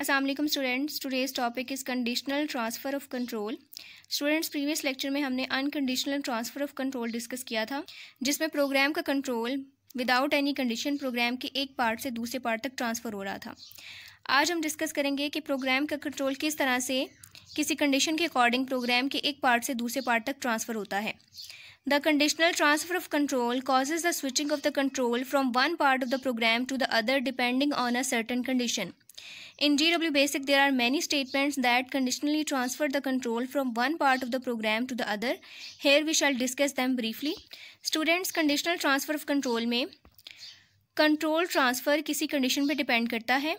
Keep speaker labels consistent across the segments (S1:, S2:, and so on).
S1: Aslam students today's topic is conditional transfer of control students previous lecture में हमने unconditional transfer of control discuss किया था जिसमें program का control without any condition program के एक पार्ट से दूसरे पार्ट तक ट्रांसफ़र हो रहा था आज हम डिस्कस करेंगे कि प्रोग्राम का कंट्रोल किस तरह से किसी कंडीशन के अकॉर्डिंग प्रोग्राम के एक पार्ट से दूसरे पार्ट तक ट्रांसफ़र होता है the conditional transfer of control causes the switching of the control from one part of the program to the other depending on a certain condition In GW Basic, there are many statements that conditionally transfer the control from one part of the program to the other. Here we shall discuss them briefly. Students, conditional transfer of control में control transfer किसी condition पर depend करता है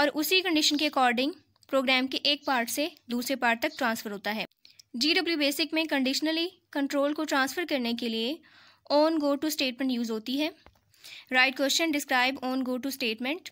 S1: और उसी condition के according program के एक part से दूसरे part तक transfer होता है GW Basic बेसिक में कंडीशनली कंट्रोल को ट्रांसफ़र करने के लिए on go to statement use होती है right question describe on go to statement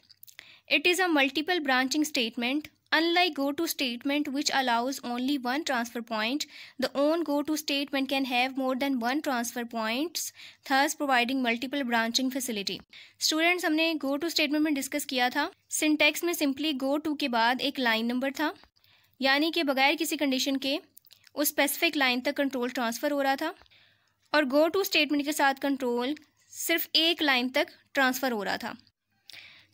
S1: It is a multiple branching statement. Unlike go-to statement which allows only one transfer point, the own go-to statement can have more than one transfer points, thus providing multiple branching facility. Students हमने go-to statement में discuss किया था syntax में simply go-to के बाद एक line number था यानी कि बगैर किसी condition के उस specific line तक control transfer हो रहा था और go-to statement के साथ control सिर्फ एक line तक transfer हो रहा था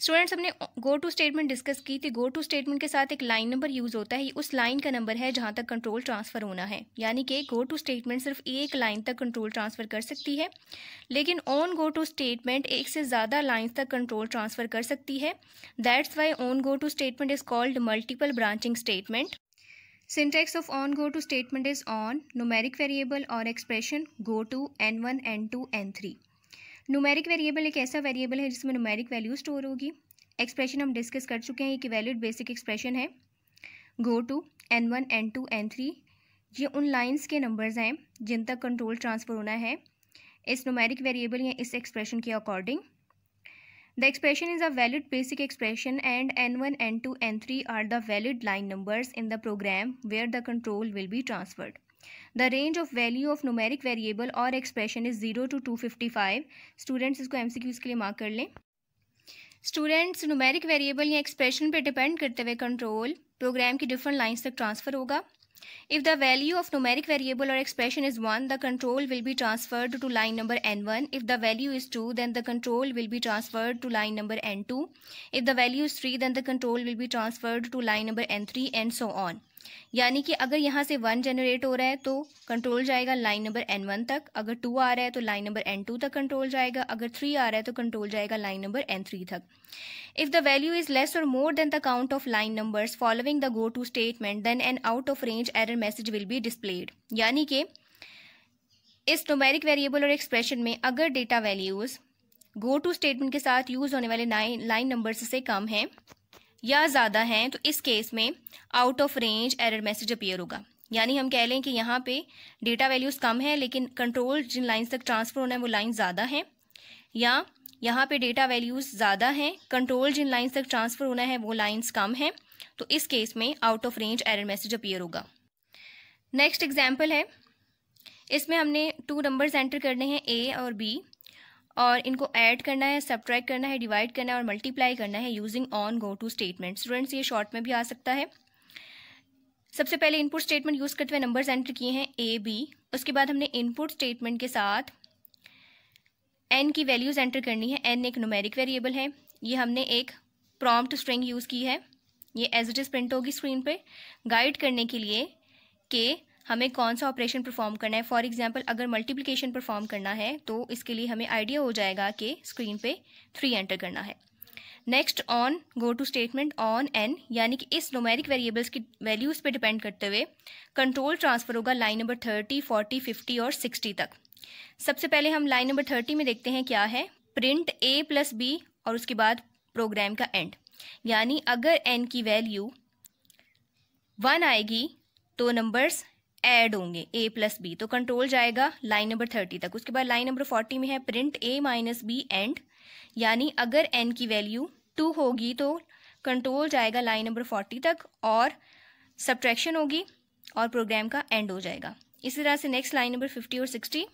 S1: स्टूडेंट्स हमने गो टू स्टेटमेंट डिस्कस की थी गो टू स्टेटमेंट के साथ एक लाइन नंबर यूज़ होता है उस लाइन का नंबर है जहाँ तक कंट्रोल ट्रांसफ़र होना है यानी कि गो टू स्टेटमेंट सिर्फ एक लाइन तक कंट्रोल ट्रांसफ़र कर सकती है लेकिन ऑन गो टू स्टेटमेंट एक से ज़्यादा लाइन्स तक कंट्रोल ट्रांसफ़र कर सकती है that's why on go to statement is called multiple branching statement syntax of on go to statement is on numeric variable or expression go to N one N two N three numeric variable एक ऐसा variable है जिसमें numeric value store होगी expression हम discuss कर चुके हैं कि वैलिड बेसिक एक्सप्रेशन है go to N one N two N three ये उन लाइंस के नंबर्स हैं जिन तक कंट्रोल ट्रांसफ़र होना है इस न्यूमेरिक वेरिएबल या इस एक्सप्रेशन के according the expression is a valid basic expression and N one N two N three are the valid line numbers in the program where the control will be transferred the range of value of numeric variable or expression is zero to two fifty five students इसको M C Qs के लिए mark कर लें students numeric variable या expression पर depend करते हुए control program की डिफरेंट लाइन्स तक ट्रांसफर होगा if the value of numeric variable or expression is one the control will be transferred to line number N one if the value is two then the control will be transferred to line number N two if the value is three then the control will be transferred to line number N three and so on यानी कि अगर यहाँ से one generate हो रहा है तो control जाएगा लाइन नंबर एन वन तक अगर टू आ रहा है तो लाइन नंबर एन टू तक कंट्रोल जाएगा अगर थ्री आ रहा है तो कंट्रोल जाएगा लाइन नंबर एन थ्री तक if the value is less or more than the count of line numbers following the go to statement then an out of range error message will be displayed यानी कि इस numeric variable or expression में अगर data values go to statement के साथ use होने वाले line numbers से कम हैं या ज़्यादा हैं तो इस केस में out of range error message appear होगा यानी हम कह लें कि यहाँ पे डेटा वैल्यूज़ कम है लेकिन कंट्रोल जिन लाइन्स तक ट्रांसफ़र होना है वो लाइन ज़्यादा हैं या यहाँ पे डेटा वैल्यूज़ ज़्यादा हैं कंट्रोल जिन लाइन्स तक ट्रांसफ़र होना है वो लाइन्स कम हैं तो इस केस में out of range error message appear होगा नेक्स्ट एग्जाम्पल है इसमें हमने टू नंबर्स एंटर करने हैं ए और बी और इनको ऐड करना है सब्ट्रैक्ट करना है डिवाइड करना है और मल्टीप्लाई करना है using on go to statement students ये शॉर्ट में भी आ सकता है सबसे पहले इनपुट स्टेटमेंट यूज़ करते हुए नंबर्स एंटर किए हैं ए बी उसके बाद हमने इनपुट स्टेटमेंट के साथ एन की वैल्यूज़ एंटर करनी है एन एक नोमेरिक वेरिएबल है ये हमने एक प्रॉम्प्ट स्ट्रिंग यूज़ की है ये एज इट इज़ प्रिंट होगी स्क्रीन पे गाइड करने के लिए के हमें कौन सा ऑपरेशन परफॉर्म करना है फॉर एग्जांपल अगर मल्टीप्लिकेशन परफॉर्म करना है तो इसके लिए हमें आइडिया हो जाएगा कि स्क्रीन पे थ्री एंटर करना है next on go to statement on N यानी कि इस नोमेरिक वेरिएबल्स की वैल्यूज़ पे डिपेंड करते हुए कंट्रोल ट्रांसफ़र होगा line number thirty forty fifty और सिक्सटी तक सबसे पहले हम लाइन नंबर थर्टी में देखते हैं क्या है प्रिंट ए प्लस बी और उसके बाद प्रोग्राम का एंड यानी अगर एन की वैल्यू वन आएगी तो नंबर्स ऐड होंगे ए प्लस बी तो कंट्रोल जाएगा लाइन नंबर थर्टी तक उसके बाद लाइन नंबर फोर्टी में है print A minus B and यानी अगर एन की वैल्यू टू होगी तो कंट्रोल जाएगा लाइन नंबर फोर्टी तक और सब्ट्रैक्शन होगी और प्रोग्राम का एंड हो जाएगा इसी तरह से नेक्स्ट लाइन नंबर फिफ्टी और सिक्सटी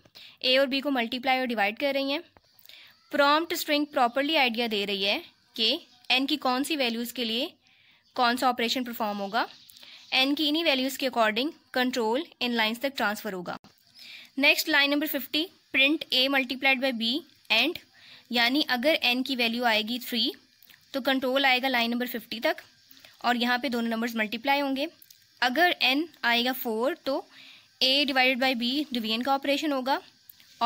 S1: ए और बी को मल्टीप्लाई और डिवाइड कर रही हैं प्रॉम्प्ट स्ट्रिंग प्रॉपरली आइडिया दे रही है कि एन की कौन सी वैल्यूज़ के लिए कौन सा ऑपरेशन परफॉर्म होगा एन की इन्हीं वैल्यूज़ के अकॉर्डिंग कंट्रोल इन लाइन्स तक ट्रांसफ़र होगा next line number fifty print A multiplied by B and यानी अगर एन की वैल्यू आएगी थ्री तो कंट्रोल आएगा लाइन नंबर फिफ्टी तक और यहाँ पे दोनों नंबर्स मल्टीप्लाई होंगे अगर एन आएगा फोर तो A divided by B division का ऑपरेशन होगा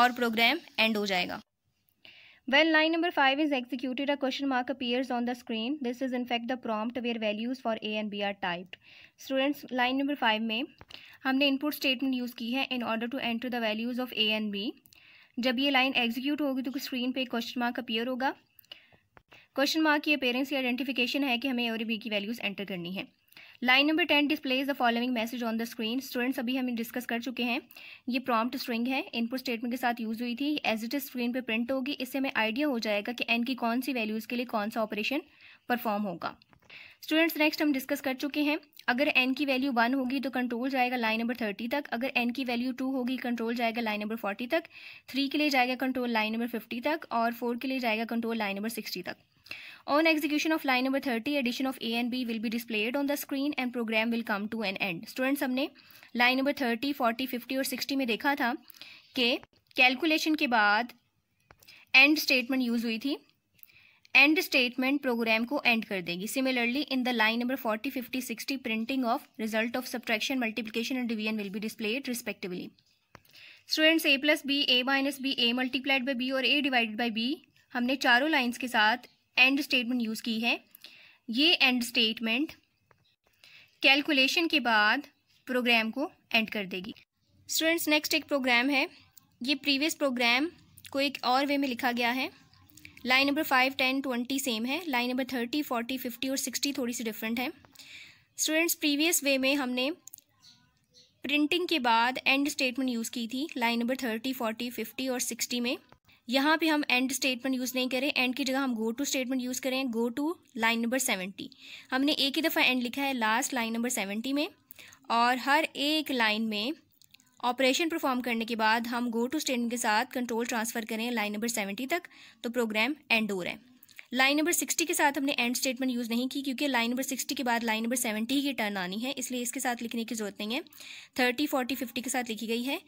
S1: और प्रोग्राम एंड हो जाएगा When line number 5 is executed, a question mark appears on the screen. This is in fact the prompt where values for A and B are typed. Students, line number 5 में हमने input statement use की है in order to enter the values of A and B. जब ये line execute होगी तो screen पे question mark appear होगा क्वेश्चन मार्क की अपेयरेंस या आइडेंटिफिकेशन है कि हमें ए और बी की वैल्यूज़ एंटर करनी है line number ten displays the following message on the screen students अभी हम डिस्कस कर चुके हैं ये प्रॉम्प्ट स्ट्रिंग है इनपुट स्टेटमेंट के साथ यूज़ हुई थी एज इट इज स्क्रीन पे प्रिंट होगी इससे हमें आइडिया हो जाएगा कि एन की कौन सी वैल्यूज़ के लिए कौन सा ऑपरेशन परफॉर्म होगा स्टूडेंट्स नेक्स्ट हम डिस्कस कर चुके हैं अगर एन की वैल्यू वन होगी तो कंट्रोल जाएगा लाइन नंबर थर्टी तक अगर एन की वैल्यू टू होगी कंट्रोल जाएगा लाइन नंबर फोर्टी तक थ्री के लिए जाएगा कंट्रोल लाइन नंबर फिफ्टी तक और फोर के लिए जाएगा कंट्रोल लाइन नंबर सिक्सटी तक On execution of line number 30, addition of A and B will be displayed on the screen and program will come to an end. Students हमने line number 30, 40, 50 और 60 में देखा था कि कैलकुलेशन के बाद end statement use हुई थी एंड स्टेटमेंट प्रोग्राम को एंड कर देगी similarly in the line number 40, 50, 60 printing of result of subtraction multiplication and division will be displayed respectively students A plus B A minus B A multiplied by B और A divided by B हमने चारों lines के साथ and statement use की है ये and statement calculation के बाद प्रोग्राम को एंड कर देगी स्टूडेंट्स नेक्स्ट एक प्रोग्राम है ये प्रीवियस प्रोग्राम को एक और वे में लिखा गया है line number five ten twenty same है line number thirty forty fifty और सिक्सटी थोड़ी सी डिफरेंट है स्टूडेंट्स प्रीवियस वे में हमने प्रिंटिंग के बाद एंड स्टेटमेंट यूज़ की थी line number thirty forty fifty और सिक्सटी में यहाँ पे हम एंड स्टेटमेंट यूज़ नहीं करें एंड की जगह हम गो टू स्टेटमेंट यूज़ करें go to line number seventy हमने एक ही दफ़ा एंड लिखा है लास्ट लाइन नंबर सेवेंटी में और हर एक लाइन में ऑपरेशन परफॉर्म करने के बाद हम गो टू स्टेटमेंट के साथ कंट्रोल ट्रांसफ़र करें लाइन नंबर सेवेंटी तक तो प्रोग्राम एंड हो रहा है लाइन नंबर सिक्सटी के साथ हमने एंड स्टेटमेंट यूज़ नहीं की क्योंकि लाइन नंबर सिक्सटी के बाद लाइन नंबर सेवेंटी ही टर्न आनी है इसलिए इसके साथ लिखने की ज़रूरत नहीं है थर्टी फोर्टी फिफ्टी के साथ लिखी गई है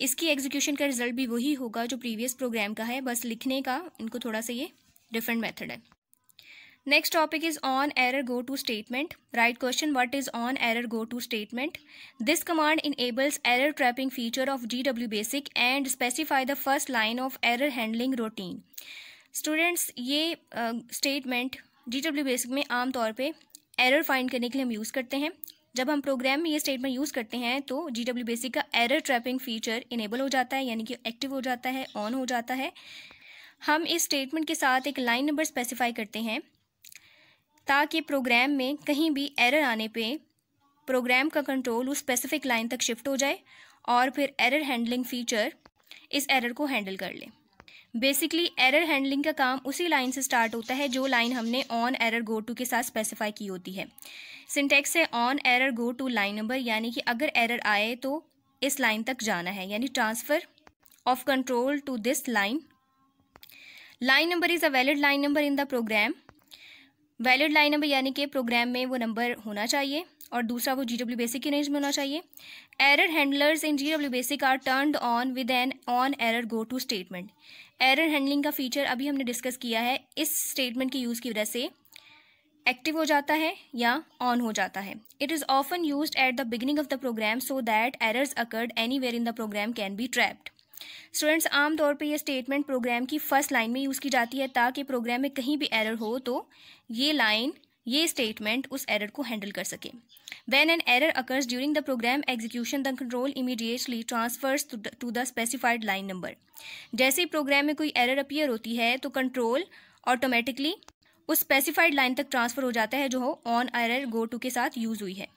S1: इसकी एग्जीक्यूशन का रिजल्ट भी वही होगा जो प्रीवियस प्रोग्राम का है बस लिखने का इनको थोड़ा सा ये डिफरेंट मेथड है next topic is on error go to statement right question what is on error go to statement this command enables error trapping feature of G W basic and specify the first line of error handling routine students ये statement G W basic में आमतौर पर error find करने के लिए हम use करते हैं जब हम प्रोग्राम में ये स्टेटमेंट यूज़ करते हैं तो जी डब्ल्यू बेसिक का एरर ट्रैपिंग फीचर इनेबल हो जाता है यानी कि एक्टिव हो जाता है ऑन हो जाता है हम इस स्टेटमेंट के साथ एक लाइन नंबर स्पेसिफाई करते हैं ताकि प्रोग्राम में कहीं भी एरर आने पे प्रोग्राम का कंट्रोल उस स्पेसिफिक लाइन तक शिफ्ट हो जाए और फिर एरर हैंडलिंग फीचर इस एरर को हैंडल कर ले बेसिकली एरर हैंडलिंग का काम उसी लाइन से स्टार्ट होता है जो लाइन हमने ऑन एरर गो टू के साथ स्पेसिफाई की होती है सिंटेक्स है on error go to line number यानी कि अगर एरर आए तो इस लाइन तक जाना है यानी transfer of control to this line line number is a valid line number in the program valid line number यानी कि प्रोग्राम में वो नंबर होना चाहिए और दूसरा वो जी डब्ल्यू बेसिक के रेंज में होना चाहिए error handlers in G W BASIC are turned on with an on error go to statement error handling का फीचर अभी हमने डिस्कस किया है इस स्टेटमेंट के यूज़ की वजह से एक्टिव हो जाता है या ऑन हो जाता है it is often use at the beginning of the program so that errors occurred anywhere in the program can be trapped students आमतौर पर यह स्टेटमेंट प्रोग्राम की फर्स्ट लाइन में यूज़ की जाती है ताकि प्रोग्राम में कहीं भी एरर हो तो ये लाइन ये स्टेटमेंट उस एरर को हैंडल कर सके when an error occurs during the program execution the control immediately transfers to the specified line number जैसे ही प्रोग्राम में कोई एरर अपीयर होती है तो कंट्रोल ऑटोमेटिकली उस स्पेसिफाइड लाइन तक ट्रांसफर हो जाता है जो ऑन एरर गो टू के साथ यूज हुई है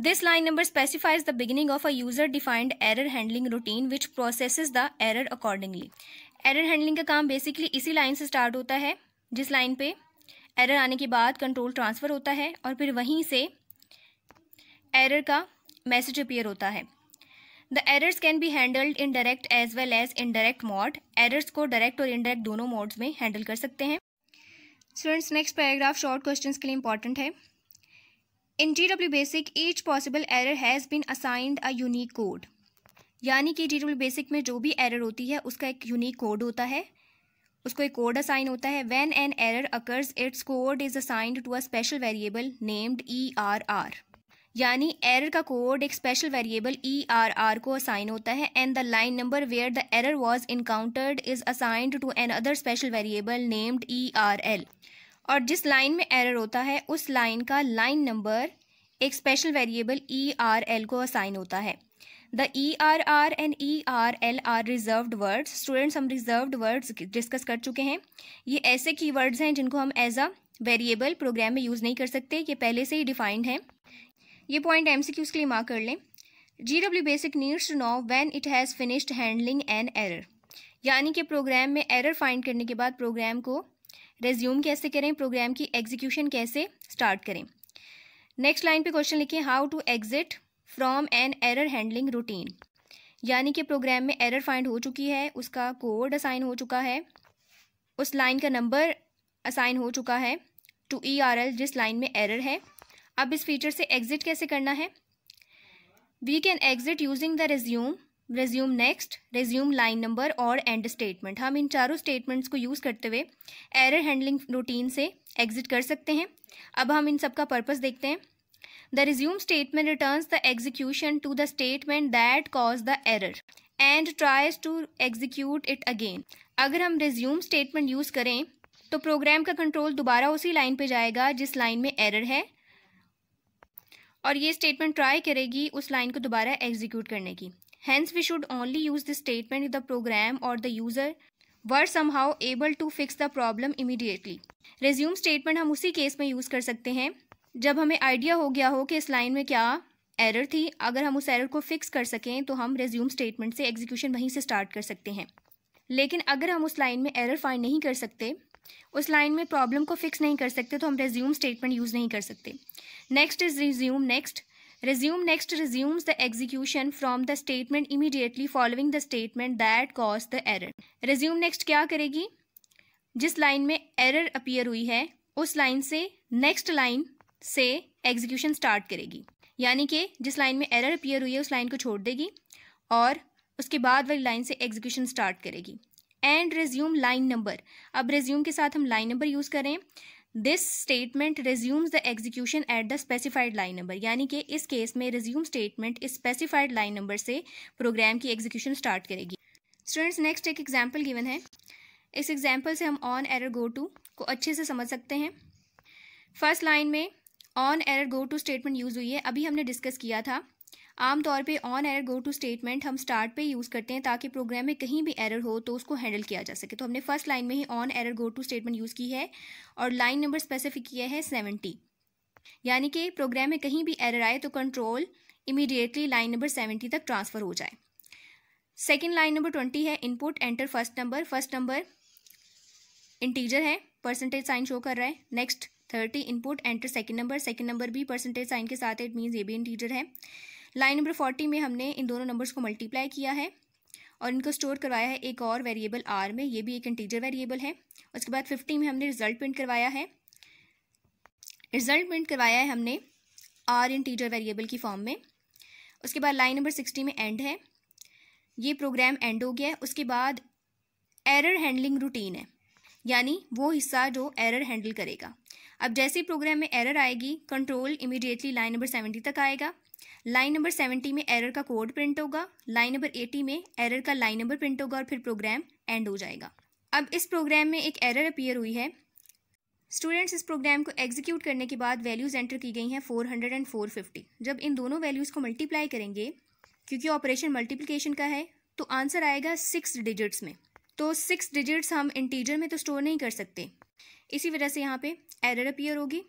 S1: this line number specifies the beginning of a user defined error handling routine which process the error accordingly error handling का काम बेसिकली इसी लाइन से स्टार्ट होता है जिस लाइन पे एरर आने के बाद कंट्रोल ट्रांसफ़र होता है और फिर वहीं से एरर का मैसेज अपीयर होता है the errors can be handled in direct as well as indirect mode errors को डायरेक्ट और इनडायरेक्ट दोनों मोड्स में हैंडल कर सकते हैं students next paragraph short question के लिए इंपॉर्टेंट है in T W BASIC each possible error has been assigned a unique code यानी कि टी डब्ल्यू बेसिक में जो भी एरर होती है उसका एक यूनिक कोड होता है उसको एक कोड असाइन होता है when an error occurs its code is assigned to a special variable named E R R यानी एरर का कोड एक special variable E R R को असाइन होता है and the line number where the error was encountered is assigned to another special variable named E R L और जिस line में error होता है उस लाइन का लाइन नंबर एक special variable E R L को असाइन होता है the E R R and E R L are reserve words students हम रिजर्व वर्ड्स डिस्कस कर चुके हैं ये ऐसे की वर्ड्स हैं जिनको हम एज अ वेरिएबल प्रोग्राम में यूज़ नहीं कर सकते ये पहले से ही डिफाइंड हैं ये पॉइंट एम सी के लिए mark कर लें G W BASIC needs to know when it has finished handling an error यानी कि प्रोग्राम में एरर फाइंड करने के बाद प्रोग्राम को रेज्यूम कैसे करें प्रोग्राम की एग्जीक्यूशन कैसे स्टार्ट करें नेक्स्ट लाइन पे क्वेश्चन लिखें how to exit from an error handling routine यानी कि प्रोग्राम में एरर फाइंड हो चुकी है उसका कोड असाइन हो चुका है उस लाइन का नंबर असाइन हो चुका है टू ई आर एल जिस लाइन में एरर है अब इस फीचर से एग्ज़िट कैसे करना है we can exit using the resume resume next resume line number और एंड स्टेटमेंट हम इन चारों स्टेटमेंट्स को यूज़ करते हुए एरर हैंडलिंग रूटीन से एग्ज़िट कर सकते हैं अब हम इन सब का पर्पज़ देखते हैं the resume statement return the execution to the statement that cause the error and tries to execute it again अगर हम रिज्यूम स्टेटमेंट यूज करें तो प्रोग्राम का कंट्रोल दोबारा उसी लाइन पे जाएगा जिस लाइन में एरर है और ये स्टेटमेंट ट्राई करेगी उस लाइन को दोबारा एग्जीक्यूट करने की hence we should only use this statement if the program or the user were somehow able to fix the problem immediately resume statement हम उसी केस में यूज़ कर सकते हैं जब हमें आइडिया हो गया हो कि इस लाइन में क्या एरर थी अगर हम उस एरर को फिक्स कर सकें तो हम रेज्यूम स्टेटमेंट से एग्जीक्यूशन वहीं से स्टार्ट कर सकते हैं लेकिन अगर हम उस लाइन में एरर फाइंड नहीं कर सकते उस लाइन में प्रॉब्लम को फिक्स नहीं कर सकते तो हम रेज्यूम स्टेटमेंट यूज़ नहीं कर सकते next is resume next resume next resumes the execution from the statement immediately following the statement that cause the error resume next क्या करेगी जिस लाइन में एरर अपियर हुई है उस लाइन से नेक्स्ट लाइन से एग्जीक्यूशन स्टार्ट करेगी यानी कि जिस लाइन में एरर अपीयर हुई है उस लाइन को छोड़ देगी और उसके बाद वाली लाइन से एग्जीक्यूशन स्टार्ट करेगी एंड रेज्यूम लाइन नंबर अब रेज्यूम के साथ हम लाइन नंबर यूज़ करें this statement resumes the execution at the specified line number यानी कि इस केस में रेज्यूम स्टेटमेंट इस स्पेसिफाइड लाइन नंबर से प्रोग्राम की एग्जीक्यूशन स्टार्ट करेगी स्टूडेंट्स नेक्स्ट एक एग्जाम्पल गिवन है इस एग्जाम्पल से हम ऑन एरर गो टू को अच्छे से समझ सकते हैं फर्स्ट लाइन में on error go to statement use हुई है अभी हमने डिस्कस किया था आमतौर पे on error go to statement हम स्टार्ट पे यूज़ करते हैं ताकि प्रोग्राम में कहीं भी एरर हो तो उसको हैंडल किया जा सके तो हमने फर्स्ट लाइन में ही on error go to statement use की है और लाइन नंबर स्पेसिफिक किया है सेवेंटी यानी कि प्रोग्राम में कहीं भी एरर आए तो control immediately line number seventy तक ट्रांसफ़र हो जाए सेकेंड लाइन नंबर ट्वेंटी है input enter first number first number integer है परसेंटेज साइन शो कर रहा है next thirty input enter second number second number भी परसेंटेज साइन के साथ इट मीन्स ये भी इंटीजर है लाइन नंबर फोर्टी में हमने इन दोनों नंबर्स को मल्टीप्लाई किया है और इनको स्टोर करवाया है एक और वेरिएबल आर में ये भी एक इंटीजर वेरिएबल है उसके बाद फिफ्टी में हमने रिजल्ट प्रिंट करवाया है रिजल्ट प्रिंट करवाया है हमने आर इंटीजर वेरिएबल की फॉर्म में उसके बाद लाइन नंबर सिक्सटी में एंड है ये प्रोग्राम एंड हो गया है उसके बाद एरर हैंडलिंग रूटीन है यानी वो हिस्सा जो एरर हैंडल करेगा अब जैसे प्रोग्राम में एरर आएगी control immediately line number seventy तक आएगा लाइन नंबर सेवेंटी में एरर का कोड प्रिंट होगा लाइन नंबर एटी में एरर का लाइन नंबर प्रिंट होगा और फिर प्रोग्राम एंड हो जाएगा अब इस प्रोग्राम में एक एरर अपीयर हुई है स्टूडेंट्स इस प्रोग्राम को एग्जीक्यूट करने के बाद वैल्यूज़ एंटर की गई हैं four hundred and four fifty जब इन दोनों वैल्यूज़ को मल्टीप्लाई करेंगे क्योंकि ऑपरेशन मल्टीप्लिकेशन का है तो आंसर आएगा सिक्स डिजिट्स में तो सिक्स डिजिट्स हम इंटीजर में तो स्टोर नहीं कर सकते इसी वजह से यहाँ पे एरर अपीयर होगी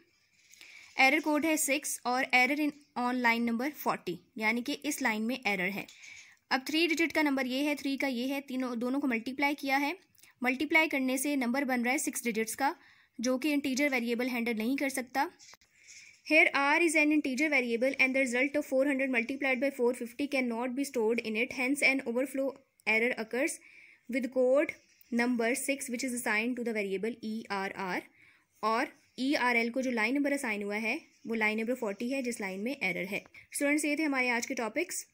S1: एरर कोड है सिक्स और error in on line number forty यानी कि इस लाइन में एरर है अब थ्री डिजिट का नंबर ये है थ्री का ये है तीनों दोनों को मल्टीप्लाई किया है मल्टीप्लाई करने से नंबर बन रहा है सिक्स डिजिट्स का जो कि इंटीजर वेरिएबल हैंडल नहीं कर सकता here R is an integer variable and the result of four hundred multiplied by four fifty cannot be stored in it hence an overflow error occurs with code number six which is assign to the variable E R R और E R L को जो line number assign हुआ है वो line number forty है जिस line में error है स्टूडेंट्स ये थे हमारे आज के टॉपिक्स